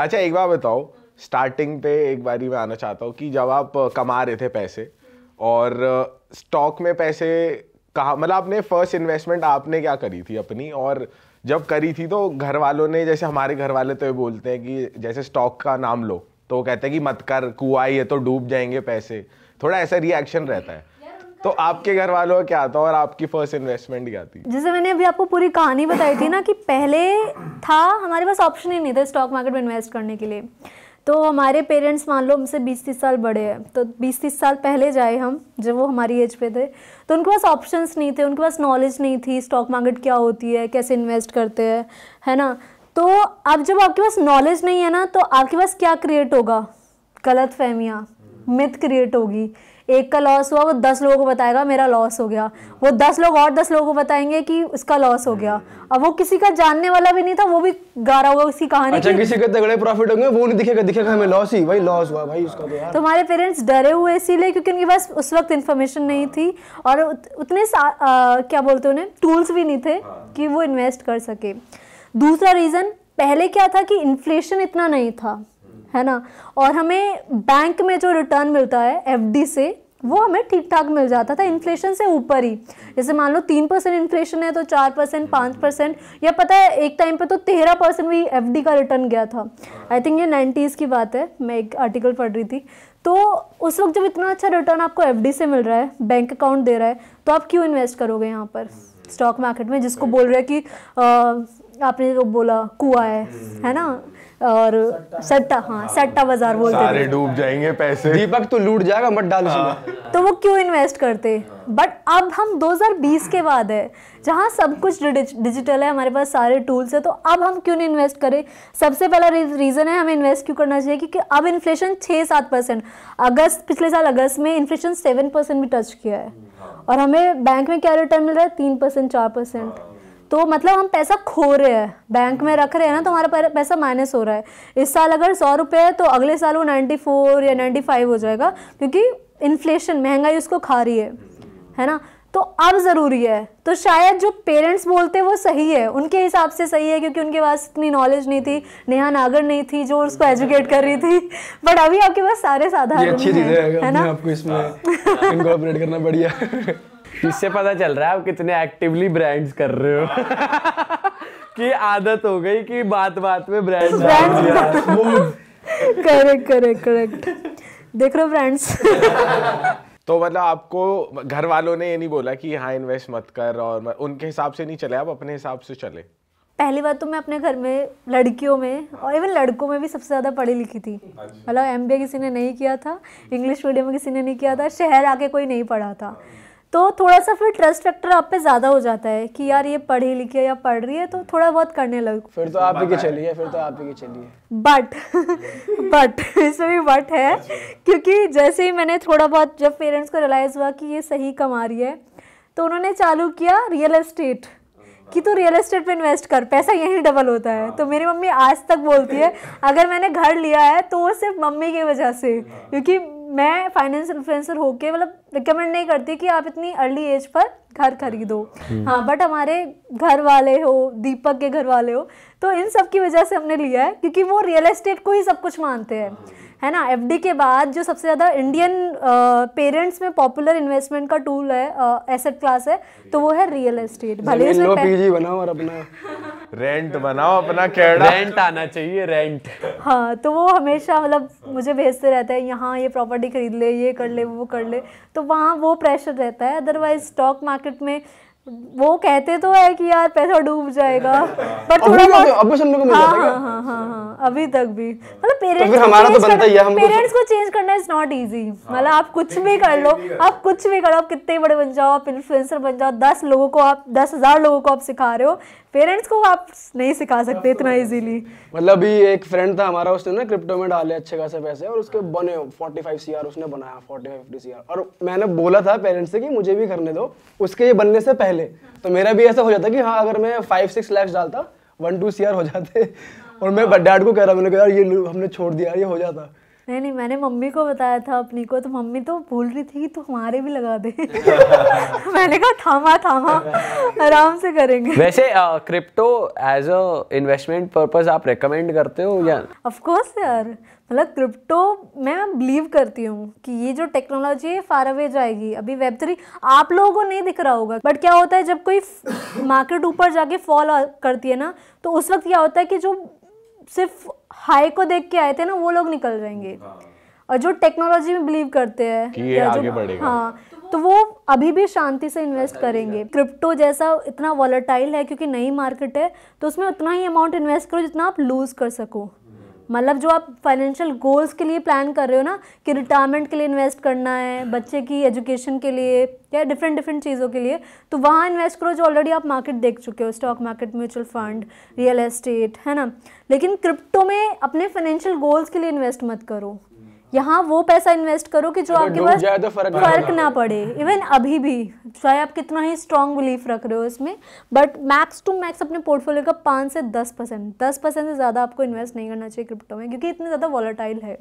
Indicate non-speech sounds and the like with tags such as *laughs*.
अच्छा एक बार बताओ स्टार्टिंग पे एक बारी मैं आना चाहता हूँ कि जब आप कमा रहे थे पैसे और स्टॉक में पैसे कहा मतलब आपने फर्स्ट इन्वेस्टमेंट आपने क्या करी थी अपनी और जब करी थी तो घर वालों ने जैसे हमारे घर वाले तो ये बोलते हैं कि जैसे स्टॉक का नाम लो तो वो कहते हैं कि मत कर कुआ ये तो डूब जाएंगे पैसे थोड़ा ऐसा रिएक्शन रहता है तो आपके घर वालों का क्या आता और आपकी फर्स्ट इन्वेस्टमेंट क्या थी जैसे मैंने अभी आपको पूरी कहानी बताई थी ना कि पहले था हमारे पास ऑप्शन ही नहीं था स्टॉक मार्केट में इन्वेस्ट करने के लिए तो हमारे पेरेंट्स मान लो हमसे 20-30 साल बड़े हैं तो 20-30 साल पहले जाए हम जब वो हमारी एज पे थे तो उनके पास ऑप्शंस नहीं थे उनके पास नॉलेज नहीं थी स्टॉक मार्केट क्या होती है कैसे इन्वेस्ट करते हैं है ना तो अब जब आपके पास नॉलेज नहीं है ना तो आपके पास क्या क्रिएट होगा गलत फहमियाँ मिथ क्रिएट होगी एक का लॉस हुआ वो दस लोगों को बताएगा मेरा लॉस हो गया वो दस लोग और दस लोगों को बताएंगे कि उसका लॉस हो गया अब वो किसी का जानने वाला भी नहीं था वो भी गारा हुआ उसकी कहानी अच्छा किसी के तगड़े प्रॉफिट होंगे वो नहीं दिखेगा दिखेगा हमें लॉस ही वही लॉस हुआ भाई उसका तो हमारे पेरेंट्स डरे हुए इसीलिए क्योंकि उनके पास उस वक्त इन्फॉर्मेशन नहीं थी और उतने क्या बोलते उन्हें टूल्स भी नहीं थे हाँ। कि वो इन्वेस्ट कर सके दूसरा रीज़न पहले क्या था कि इन्फ्लेशन इतना नहीं था है ना और हमें बैंक में जो रिटर्न मिलता है एफ से वो हमें ठीक ठाक मिल जाता था इन्फ्लेशन से ऊपर ही जैसे मान लो तीन परसेंट इन्फ्लेशन है तो चार परसेंट पाँच परसेंट या पता है एक टाइम पे तो तेरह परसेंट भी एफडी का रिटर्न गया था आई थिंक ये नाइन्टीज़ की बात है मैं एक आर्टिकल पढ़ रही थी तो उस वक्त जब इतना अच्छा रिटर्न आपको एफ से मिल रहा है बैंक अकाउंट दे रहा है तो आप क्यों इन्वेस्ट करोगे यहाँ पर स्टॉक मार्केट में जिसको बोल रहे हैं कि आपने जो बोला कुआ है हम्म। है ना और सट्टा हाँ, हाँ। सट्टा बाजार बोलते सारे डूब जाएंगे पैसे दीपक तो लूट जाएगा मत डाल हाँ। तो वो क्यों इन्वेस्ट करते बट अब हम 2020 के बाद है जहाँ सब कुछ डिजिटल है हमारे पास सारे टूल्स है तो अब हम क्यों नहीं इन्वेस्ट करें सबसे पहला रीज़न है हमें इन्वेस्ट क्यों करना चाहिए क्योंकि अब इन्फ्लेशन छः सात परसेंट अगस्त पिछले साल अगस्त में इन्फ्लेशन सेवन परसेंट भी टच किया है और हमें बैंक में क्या रिटर्न मिल रहा है तीन परसेंट चार परसेंट तो मतलब हम पैसा खो रहे हैं बैंक में रख रहे हैं ना तो हमारा पैसा माइनस हो रहा है इस साल अगर सौ रुपये है तो अगले साल वो नाइन्टी फोर या नाइन्टी फाइव हो जाएगा क्योंकि इन्फ्लेशन महंगाई उसको खा रही है है ना तो अब ज़रूरी है तो शायद जो पेरेंट्स बोलते हैं वो सही है उनके हिसाब से सही है क्योंकि उनके पास इतनी नॉलेज नहीं थी नेहा नागर नहीं थी जो उसको एजुकेट कर रही थी बट अभी आपके पास सारे साधारण है, है ना आपको इसमें करना बढ़िया इससे पता चल रहा है आप कितने एक्टिवली ब्रांड्स कर रहे हो *laughs* कि आदत हो गई कि बात बात में ब्रांड करेक्ट करेक्ट करेक्ट देख रहे हो ब्रांड्स *laughs* तो मतलब आपको घर वालों ने ये नहीं बोला कि हाँ इन्वेस्ट मत कर और मत, उनके हिसाब से नहीं चले आप अपने हिसाब से चले पहली बात तो मैं अपने घर में लड़कियों में और इवन लड़कों में भी सबसे ज़्यादा पढ़ी लिखी थी अच्छा। मतलब एम किसी ने नहीं किया था इंग्लिश मीडियम में किसी ने नहीं किया था शहर आके कोई नहीं पढ़ा था तो थोड़ा सा फिर ट्रस्ट फैक्टर आप पे ज़्यादा हो जाता है कि यार ये पढ़ी लिखी है या पढ़ रही है तो थोड़ा बहुत करने लग फिर तो आप ही चलिए फिर तो आप ही चलिए बट बट इसमें भी बट है क्योंकि जैसे ही मैंने थोड़ा बहुत जब पेरेंट्स को रियलाइज़ हुआ कि ये सही कमा रही है तो उन्होंने चालू किया रियल एस्टेट कि तू रियल एस्टेट पे इन्वेस्ट कर पैसा यहीं डबल होता है तो मेरी मम्मी आज तक बोलती है अगर मैंने घर लिया है तो वो सिर्फ मम्मी की वजह से क्योंकि मैं फाइनेंस इन्फ्लुएंसर होके मतलब रिकमेंड नहीं करती कि आप इतनी अर्ली एज पर घर खरीदो हम्म। हाँ बट हमारे घर वाले हो दीपक के घर वाले हो तो इन सब की वजह से हमने लिया है क्योंकि वो रियल एस्टेट को ही सब कुछ मानते हैं है ना एफ के बाद जो सबसे ज़्यादा इंडियन पेरेंट्स में पॉपुलर इन्वेस्टमेंट का टूल है एसेट क्लास है तो वो है रियल एस्टेट भले लो पीजी बनाओ और अपना रेंट बनाओ अपना कैडा रेंट आना चाहिए रेंट हाँ तो वो हमेशा मतलब मुझे भेजते रहते हैं यहाँ ये प्रॉपर्टी खरीद ले ये कर ले वो कर ले तो वहाँ वो प्रेशर रहता है अदरवाइज स्टॉक मार्केट में वो कहते तो है कि यार पैसा डूब जाएगा पर थोड़ा अभी को हाँ, हाँ हाँ हाँ हाँ अभी तक भी मतलब पेरेंट्स तो हमारा तो बनता ही है हम पेरेंट्स तो- को चेंज करना इज नॉट इजी मतलब आप कुछ भी कर लो आप कुछ भी करो आप कितने बड़े बन जाओ आप इन्फ्लुएंसर बन जाओ दस लोगों को आप दस हजार लोगों को आप सिखा रहे हो पेरेंट्स को आप नहीं सिखा सकते इतना इजीली मतलब अभी एक फ्रेंड था हमारा उसने ना क्रिप्टो में डाले अच्छे खासे पैसे और उसके बने 45 सीआर उसने बनाया 45 50 सीआर और मैंने बोला था पेरेंट्स से कि मुझे भी करने दो उसके ये बनने से पहले पहले तो मेरा भी ऐसा हो जाता कि हाँ अगर मैं फाइव सिक्स लैक्स डालता वन टू सी हो जाते और मैं हाँ। डैड को कह रहा मैंने कहा यार ये हमने छोड़ दिया ये हो जाता नहीं नहीं मैंने मम्मी को बताया था अपनी को तो मम्मी तो बोल रही थी कि तू हमारे भी लगा दे *laughs* मैंने कहा थामा थामा आराम से करेंगे वैसे crypto as a investment purpose आप रेकमेंड करते हो या ऑफ कोर्स यार मतलब क्रिप्टो मैं बिलीव करती हूँ कि ये जो टेक्नोलॉजी है फार अवे जाएगी अभी वेब थ्री आप लोगों को नहीं दिख रहा होगा बट क्या होता है जब कोई मार्केट ऊपर जाके फॉल करती है ना तो उस वक्त क्या होता है कि जो सिर्फ हाई को देख के आए थे ना वो लोग निकल जाएंगे हाँ। और जो टेक्नोलॉजी में बिलीव करते हैं कि ये आगे बढ़ेगा हाँ तो वो अभी भी शांति से इन्वेस्ट करेंगे क्रिप्टो जैसा इतना वॉलेटाइल है क्योंकि नई मार्केट है तो उसमें उतना ही अमाउंट इन्वेस्ट करो जितना आप लूज कर सको मतलब जो आप फाइनेंशियल गोल्स के लिए प्लान कर रहे हो ना कि रिटायरमेंट के लिए इन्वेस्ट करना है बच्चे की एजुकेशन के लिए या डिफरेंट डिफरेंट चीज़ों के लिए तो वहाँ इन्वेस्ट करो जो ऑलरेडी आप मार्केट देख चुके हो stock market mutual fund real estate है ना लेकिन क्रिप्टो में अपने फाइनेंशियल गोल्स के लिए इन्वेस्ट मत करो यहाँ वो पैसा इन्वेस्ट करो कि जो आपके पास तो फर्क, फर्क ना पड़े इवन अभी भी चाहे आप कितना ही स्ट्रांग बिलीफ रख रहे हो इसमें बट मैक्स टू मैक्स अपने पोर्टफोलियो का पाँच से दस परसेंट दस परसेंट से ज़्यादा आपको इन्वेस्ट नहीं करना चाहिए क्रिप्टो में क्योंकि इतने ज़्यादा वॉलेटाइल है